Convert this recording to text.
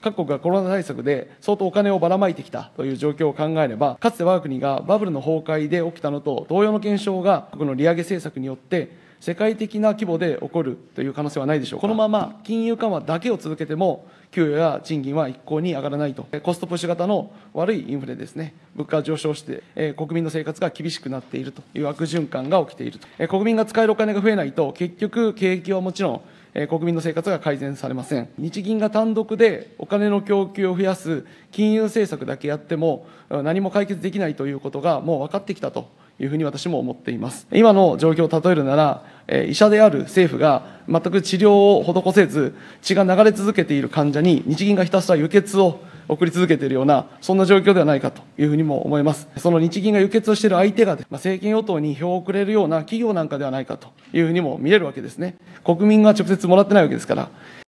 各国がコロナ対策で相当お金をばらまいてきたという状況を考えれば、かつて我が国がバブルの崩壊で起きたのと同様の現象が、国の利上げ政策によって、世界的な規模で起こるという可能性はないでしょうこのまま金融緩和だけを続けても、給与や賃金は一向に上がらないと、コストプッシュ型の悪いインフレですね、物価上昇して、え国民の生活が厳しくなっているという悪循環が起きていると、え国民が使えるお金が増えないと、結局、景気はもちろん、国民の生活が改善されません。日銀が単独でお金の供給を増やす金融政策だけやっても何も解決できないということがもう分かってきたというふうに私も思っています。今の状況を例えるなら、え医者である政府が全く治療を施せず、血が流れ続けている患者に日銀がひたすら輸血を送り続けているような、そんな状況ではないかというふうにも思います。その日銀が輸血をしている相手が、まあ、政権与党に票をくれるような企業なんかではないかというふうにも見れるわけですね。国民が直接もらってないわけですから。